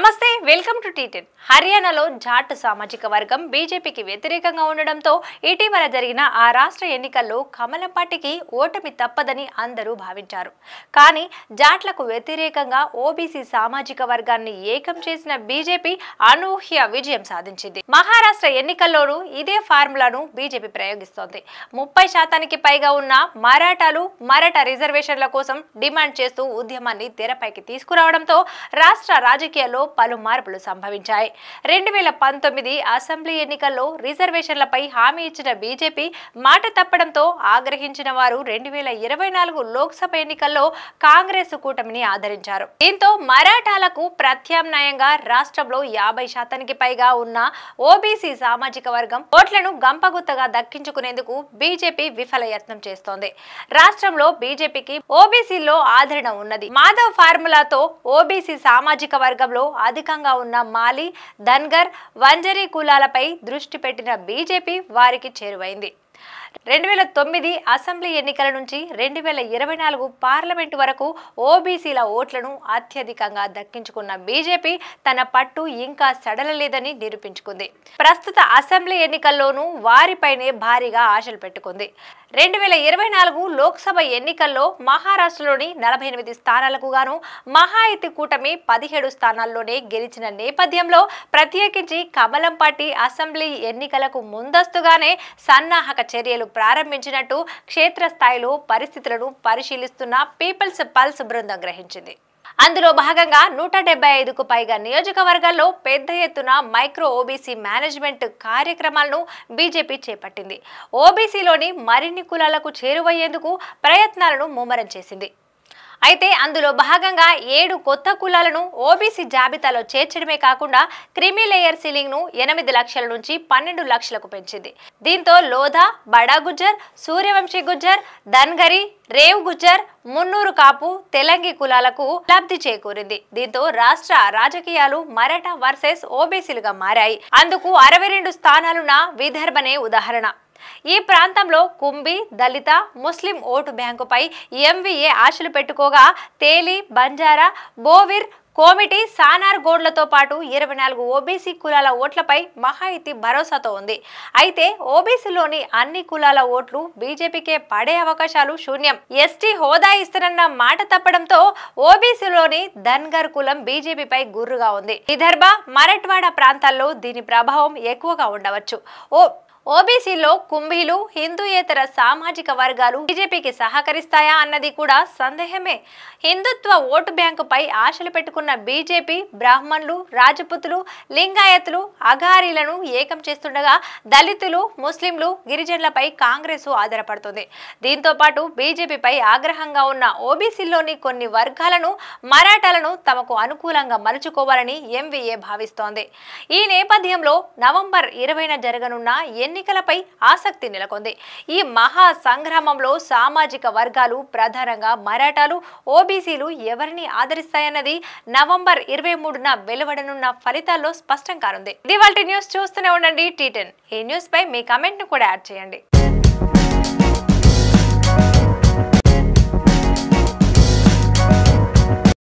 నమస్తే welcome to T10 హర్యానాలో జాట్ సామాజిక వర్గం బీజేపీకి వ్యతిరేకంగా ఉండడంతో ఇటీవల జరిగిన ఆ రాష్ట్ర ఎన్నికల్లో కమలపాటికి ఓటమి తప్పదని అందరూ భావించారు కానీ జాట్లకు వ్యతిరేకంగా ఓబీసీ సామాజిక వర్గాన్ని ఏకం చేసిన బీజేపీ అనూహ్య విజయం సాధించింది మహారాష్ట్ర ఎన్నికల్లోనూ ఇదే ఫార్ములాను బీజేపీ ప్రయోగిస్తోంది ముప్పై శాతానికి పైగా ఉన్న మరాఠాలు మరాఠా రిజర్వేషన్ల కోసం డిమాండ్ చేస్తూ ఉద్యమాన్ని తెరపైకి తీసుకురావడంతో రాష్ట్ర రాజకీయాల్లో పలు మార్పులు సంభవించాయి రెండు వేల పంతొమ్మిది అసెంబ్లీ ఎన్నికల్లో రిజర్వేషన్లపై హామీ ఇచ్చిన బీజేపీ మాట తప్పడంతో ఆగ్రహించిన వారు రెండు వేల ఇరవై నాలుగు లోక్సభ ఎన్నికల్లో కాంగ్రెస్ కూటమిని ఆదరించారు దీంతో మరాఠాలకు ప్రత్యామ్నాయంగా రాష్ట్రంలో యాభై శాతానికి పైగా ఉన్న ఓబీసీ సామాజిక వర్గం ఓట్లను గంపగుత్తగా దక్కించుకునేందుకు బీజేపీ విఫలయత్నం చేస్తోంది రాష్ట్రంలో బీజేపీకి ఓబీసీలో ఆదరణ ఉన్నది మాధవ్ ఫార్ములాతో ఓబీసీ సామాజిక వర్గంలో అధికంగా ఉన్న మాలి ధన్గర్ వంజరీ కులాలపై దృష్టి పెట్టిన బీజేపీ వారికి చేరువైంది రెండు వేల తొమ్మిది అసెంబ్లీ ఎన్నికల నుంచి రెండు వేల ఇరవై నాలుగు పార్లమెంటు వరకు ఓబీసీల ఓట్లను అత్యధికంగా దక్కించుకున్న బీజేపీ తన పట్టు ఇంకా సడలలేదని నిరూపించుకుంది ప్రస్తుత అసెంబ్లీ ఎన్నికల్లోనూ వారిపైనే భారీగా ఆశలు పెట్టుకుంది రెండు వేల ఇరవై నాలుగు లోక్సభ ఎన్నికల్లో మహారాష్ట్రలోని నలభై ఎనిమిది స్థానాలకు గాను మహాయతి కూటమి పదిహేడు స్థానాల్లోనే గెలిచిన నేపథ్యంలో ప్రత్యేకించి కమలం పార్టీ అసెంబ్లీ ఎన్నికలకు ముందస్తుగానే సన్నాహక చర్యలు ప్రారంభించినట్టు క్షేత్రస్థాయిలో పరిస్థితులను పరిశీలిస్తున్న పీపుల్స్ పల్స్ బృందం గ్రహించింది అందులో భాగంగా నూట డెబ్బై ఐదుకు పైగా నియోజకవర్గాల్లో పెద్ద ఎత్తున మైక్రో ఓబీసీ మేనేజ్మెంట్ కార్యక్రమాలను బీజేపీ చేపట్టింది ఓబీసీలోని మరిన్ని కులాలకు చేరువయ్యేందుకు ప్రయత్నాలను ముమ్మరం చేసింది అయితే అందులో భాగంగా ఏడు కొత్త కులాలను ఓబీసీ జాబితాలో చేర్చడమే కాకుండా క్రిమి లేయర్ సీలింగ్ ను ఎనిమిది లక్షల నుంచి పన్నెండు లక్షలకు పెంచింది దీంతో లోధా బడా గుజ్జర్ సూర్యవంశీ గుజ్జర్ ధన్గరి రేవ్ గుజ్జర్ మున్నూరు కాపు తెలంగి కులాలకు లబ్ధి చేకూరింది దీంతో రాష్ట్ర రాజకీయాలు మరాఠా వర్సెస్ ఓబీసీలుగా మారాయి అందుకు అరవై రెండు స్థానాలున్న విదర్భనే ఉదాహరణ ఈ ప్రాంతంలో కుంభి దళిత ముస్లిం ఓటు బ్యాంకుపై ఎంవీఏ ఆశలు పెట్టుకోగా తేలి బంజారా బోవిర్ కోమిటి సానార్ గోడ్లతో పాటు ఇరవై నాలుగు ఓబీసీ కులాల ఓట్లపై మహాయితి భరోసాతో ఉంది అయితే ఓబీసీలోని అన్ని కులాల ఓట్లు బీజేపీకే పడే అవకాశాలు శూన్యం ఎస్టీ హోదా ఇస్తున్న మాట తప్పడంతో ఓబీసీలోని ధన్గర్ కులం బీజేపీపై గుర్రుగా ఉంది విదర్భ మరట్వాడ ప్రాంతాల్లో దీని ప్రభావం ఎక్కువగా ఉండవచ్చు ఓ ఓబీసీలో కుంభీలు హిందూయేతర సామాజిక వర్గాలు బీజేపీకి సహకరిస్తాయా అన్నది కూడా సందేహమే హిందుత్వ ఓటు బ్యాంకుపై ఆశలు పెట్టుకున్న బీజేపీ బ్రాహ్మణులు రాజపుతులు లింగాయతులు అఘారీలను ఏకం చేస్తుండగా దళితులు ముస్లింలు గిరిజనులపై కాంగ్రెస్ ఆధారపడుతుంది దీంతో పాటు బీజేపీపై ఆగ్రహంగా ఉన్న ఓబీసీలోని కొన్ని వర్గాలను మరాఠాలను తమకు అనుకూలంగా మలుచుకోవాలని ఎంవీఏ భావిస్తోంది ఈ నేపథ్యంలో నవంబర్ ఇరవైన జరగనున్న ఎన్నికలపై ఆసక్తి నెలకొంది ఈ మహా సంగ్రామంలో సామాజిక వర్గాలు ప్రధానంగా మరాఠాలు ఓబీసీలు ఎవరిని ఆదరిస్తాయన్నది నవంబర్ ఇరవై మూడున వెలువడనున్న ఫలితాల్లో స్పష్టం కానుంది ఇది న్యూస్ చూస్తూనే ఉండండి టీటెన్ ఈ న్యూస్ పై మీ కమెంట్ ను కూడా యాడ్ చేయండి